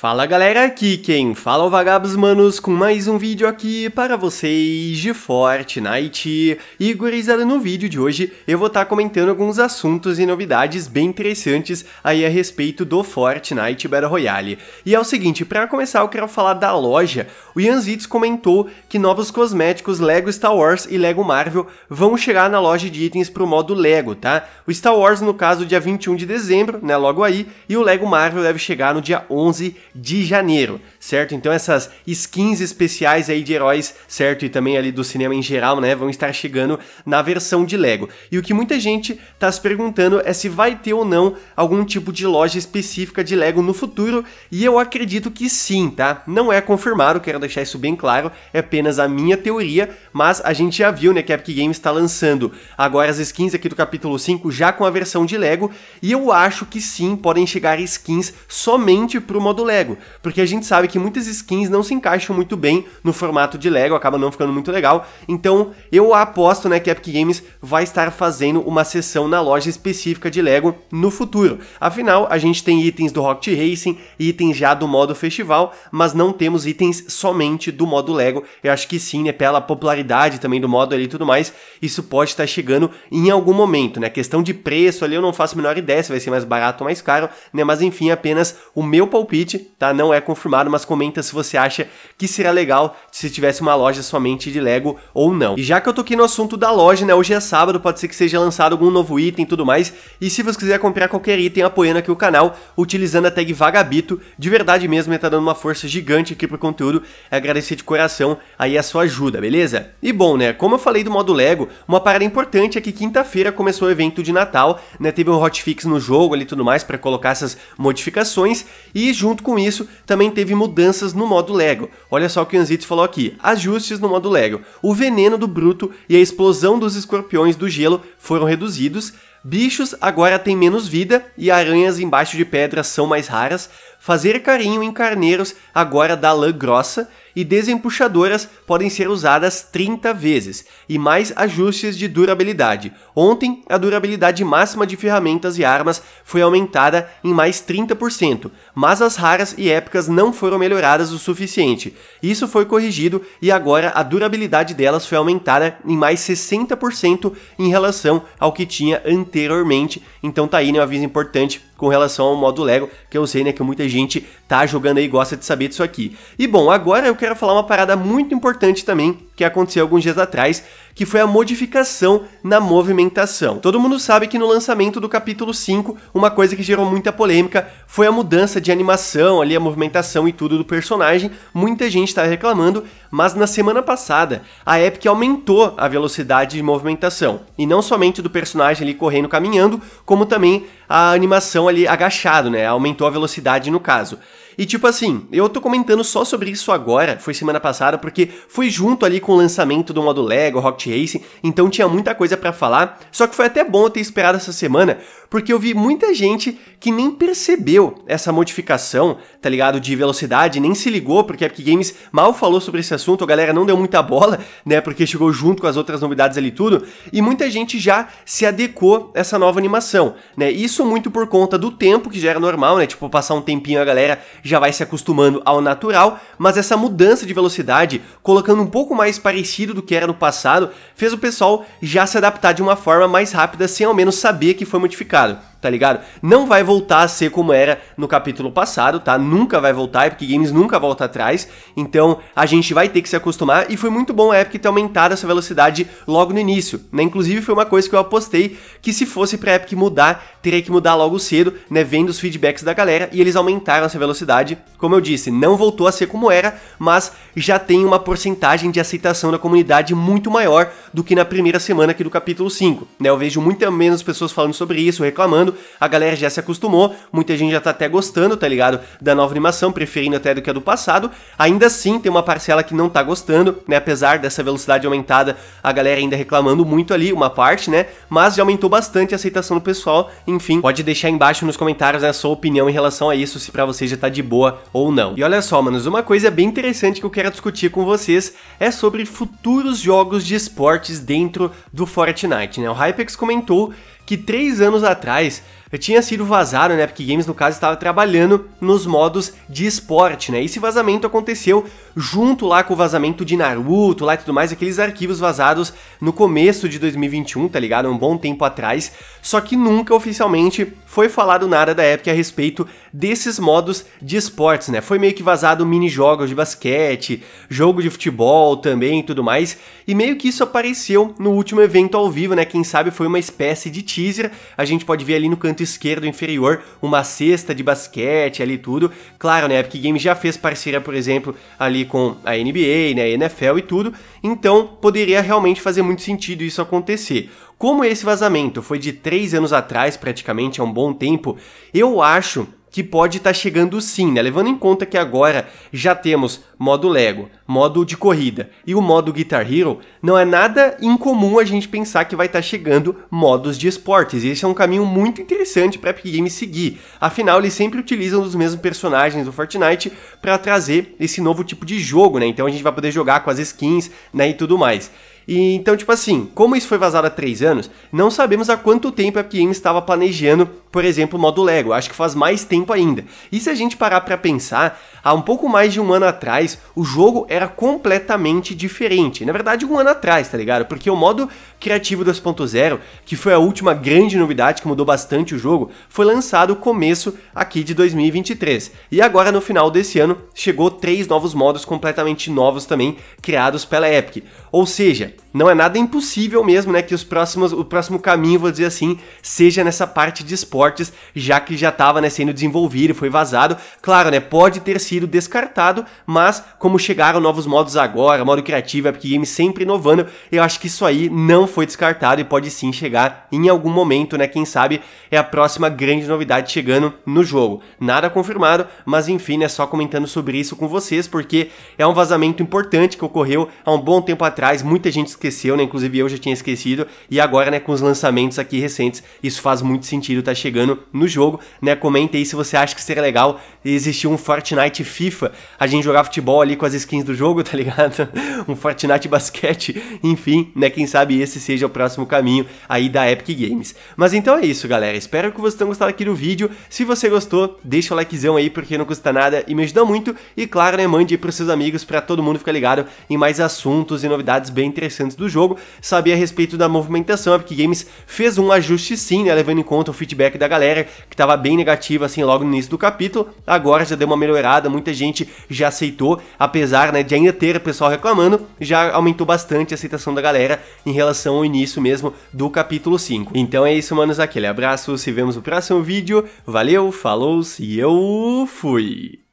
Fala galera, aqui quem fala é o Vagabos Manos com mais um vídeo aqui para vocês de Fortnite. E gurizada, no vídeo de hoje eu vou estar tá comentando alguns assuntos e novidades bem interessantes aí a respeito do Fortnite Battle Royale. E é o seguinte, para começar eu quero falar da loja. O Yanzitz comentou que novos cosméticos Lego Star Wars e Lego Marvel vão chegar na loja de itens para o modo Lego, tá? O Star Wars no caso dia 21 de dezembro, né, logo aí, e o Lego Marvel deve chegar no dia 11 de janeiro, certo? Então essas skins especiais aí de heróis, certo? E também ali do cinema em geral, né? Vão estar chegando na versão de Lego. E o que muita gente tá se perguntando é se vai ter ou não algum tipo de loja específica de Lego no futuro, e eu acredito que sim, tá? Não é confirmado, quero deixar isso bem claro, é apenas a minha teoria, mas a gente já viu, né, que a Epic Games está lançando agora as skins aqui do capítulo 5 já com a versão de Lego, e eu acho que sim, podem chegar skins somente pro modo Lego Lego, porque a gente sabe que muitas skins não se encaixam muito bem no formato de Lego, acaba não ficando muito legal. Então, eu aposto, né, que a Epic Games vai estar fazendo uma sessão na loja específica de Lego no futuro. Afinal, a gente tem itens do Rocket Racing, itens já do modo festival, mas não temos itens somente do modo Lego. Eu acho que sim, né, pela popularidade também do modo ali e tudo mais, isso pode estar chegando em algum momento, né? questão de preço ali eu não faço a menor ideia se vai ser mais barato ou mais caro, né? Mas enfim, apenas o meu palpite tá? Não é confirmado, mas comenta se você acha que seria legal se tivesse uma loja somente de Lego ou não. E já que eu toquei no assunto da loja, né? Hoje é sábado, pode ser que seja lançado algum novo item e tudo mais. E se você quiser comprar qualquer item apoiando aqui o canal, utilizando a tag Vagabito, de verdade mesmo, tá dando uma força gigante aqui pro conteúdo. É agradecer de coração aí a sua ajuda, beleza? E bom, né? Como eu falei do modo Lego, uma parada importante é que quinta-feira começou o evento de Natal, né? Teve um hotfix no jogo ali e tudo mais para colocar essas modificações e junto com com isso, também teve mudanças no modo Lego. Olha só o que o Anzitz falou aqui: ajustes no modo Lego. O veneno do Bruto e a explosão dos escorpiões do gelo foram reduzidos. Bichos agora têm menos vida e aranhas embaixo de pedras são mais raras fazer carinho em carneiros agora da lã grossa e desempuxadoras podem ser usadas 30 vezes, e mais ajustes de durabilidade. Ontem, a durabilidade máxima de ferramentas e armas foi aumentada em mais 30%, mas as raras e épicas não foram melhoradas o suficiente. Isso foi corrigido e agora a durabilidade delas foi aumentada em mais 60% em relação ao que tinha anteriormente. Então tá aí né, um aviso importante com relação ao modo Lego, que eu sei, né, que muita gente tá jogando aí e gosta de saber disso aqui. E bom, agora eu quero falar uma parada muito importante também que aconteceu alguns dias atrás, que foi a modificação na movimentação. Todo mundo sabe que no lançamento do capítulo 5, uma coisa que gerou muita polêmica foi a mudança de animação, ali a movimentação e tudo do personagem. Muita gente estava tá reclamando, mas na semana passada a Epic aumentou a velocidade de movimentação, e não somente do personagem ali correndo, caminhando, como também a animação ali agachado, né? Aumentou a velocidade no caso. E tipo assim, eu tô comentando só sobre isso agora, foi semana passada, porque foi junto ali com o lançamento do modo Lego, Rocket Racing, então tinha muita coisa para falar. Só que foi até bom eu ter esperado essa semana, porque eu vi muita gente que nem percebeu essa modificação, tá ligado? De velocidade, nem se ligou, porque a Epic Games mal falou sobre esse assunto, a galera não deu muita bola, né? Porque chegou junto com as outras novidades ali tudo, e muita gente já se adequou a essa nova animação, né? Isso muito por conta do tempo que já era normal, né? Tipo, passar um tempinho a galera já vai se acostumando ao natural, mas essa mudança de velocidade, colocando um pouco mais parecido do que era no passado, fez o pessoal já se adaptar de uma forma mais rápida sem ao menos saber que foi modificado tá ligado? Não vai voltar a ser como era no capítulo passado, tá? Nunca vai voltar, Epic Games nunca volta atrás, então a gente vai ter que se acostumar e foi muito bom a Epic ter aumentado essa velocidade logo no início, né? Inclusive foi uma coisa que eu apostei que se fosse pra Epic mudar, teria que mudar logo cedo, né? Vendo os feedbacks da galera e eles aumentaram essa velocidade, como eu disse, não voltou a ser como era, mas já tem uma porcentagem de aceitação da comunidade muito maior do que na primeira semana aqui do capítulo 5, né? Eu vejo muito menos pessoas falando sobre isso, reclamando, a galera já se acostumou, muita gente já tá até gostando, tá ligado? Da nova animação, preferindo até do que a do passado. Ainda assim, tem uma parcela que não tá gostando, né? Apesar dessa velocidade aumentada, a galera ainda reclamando muito ali, uma parte, né? Mas já aumentou bastante a aceitação do pessoal. Enfim, pode deixar embaixo nos comentários né, a sua opinião em relação a isso, se para você já tá de boa ou não. E olha só, manos, uma coisa bem interessante que eu quero discutir com vocês é sobre futuros jogos de esportes dentro do Fortnite, né? O Hypex comentou que três anos atrás tinha sido vazado, né? Porque Games, no caso, estava trabalhando nos modos de esporte, né? Esse vazamento aconteceu junto lá com o vazamento de Naruto lá e tudo mais, aqueles arquivos vazados no começo de 2021, tá ligado? Um bom tempo atrás. Só que nunca oficialmente foi falado nada da época a respeito desses modos de esportes, né? Foi meio que vazado mini-jogos de basquete, jogo de futebol também e tudo mais. E meio que isso apareceu no último evento ao vivo, né? Quem sabe foi uma espécie de teaser. A gente pode ver ali no canto canto esquerdo inferior uma cesta de basquete ali tudo. Claro, né, a Epic Games já fez parceria, por exemplo, ali com a NBA, né, NFL e tudo, então poderia realmente fazer muito sentido isso acontecer. Como esse vazamento foi de 3 anos atrás, praticamente, é um bom tempo, eu acho que pode estar tá chegando sim, né? Levando em conta que agora já temos modo Lego, modo de corrida e o modo Guitar Hero, não é nada incomum a gente pensar que vai estar tá chegando modos de esportes. E esse é um caminho muito interessante para Epic Games seguir. Afinal, eles sempre utilizam os mesmos personagens do Fortnite para trazer esse novo tipo de jogo, né? Então a gente vai poder jogar com as skins, né, e tudo mais. E, então, tipo assim, como isso foi vazado há três anos, não sabemos há quanto tempo a PM estava planejando, por exemplo, o modo Lego. Acho que faz mais tempo ainda. E se a gente parar para pensar, há um pouco mais de um ano atrás, o jogo era completamente diferente. Na verdade, um ano atrás, tá ligado? Porque o modo criativo 2.0, que foi a última grande novidade que mudou bastante o jogo, foi lançado começo aqui de 2023. E agora, no final desse ano, chegou três novos modos completamente novos também, criados pela Epic. Ou seja, você não é nada impossível mesmo, né, que os próximos, o próximo caminho, vou dizer assim, seja nessa parte de esportes, já que já estava né, sendo desenvolvido, foi vazado. Claro, né, pode ter sido descartado, mas como chegaram novos modos agora, modo criativo, Epic Games sempre inovando, eu acho que isso aí não foi descartado e pode sim chegar em algum momento, né, quem sabe é a próxima grande novidade chegando no jogo. Nada confirmado, mas enfim, né, só comentando sobre isso com vocês, porque é um vazamento importante que ocorreu há um bom tempo atrás, muita gente esqueceu, né? Inclusive eu já tinha esquecido. E agora, né, com os lançamentos aqui recentes, isso faz muito sentido, tá chegando no jogo, né? Comenta aí se você acha que seria legal existir um Fortnite FIFA, a gente jogar futebol ali com as skins do jogo, tá ligado? Um Fortnite basquete, enfim, né? Quem sabe esse seja o próximo caminho aí da Epic Games. Mas então é isso, galera. Espero que vocês tenham gostado aqui do vídeo. Se você gostou, deixa o likezão aí, porque não custa nada e me ajuda muito. E claro, né, mande aí pros seus amigos para todo mundo ficar ligado em mais assuntos e novidades bem interessantes antes do jogo, sabia a respeito da movimentação. A Epic Games fez um ajuste sim, né, levando em conta o feedback da galera, que estava bem negativo assim logo no início do capítulo. Agora já deu uma melhorada, muita gente já aceitou, apesar né, de ainda ter o pessoal reclamando, já aumentou bastante a aceitação da galera em relação ao início mesmo do capítulo 5. Então é isso, manos, aquele abraço, se vemos no próximo vídeo, valeu, falou e eu fui!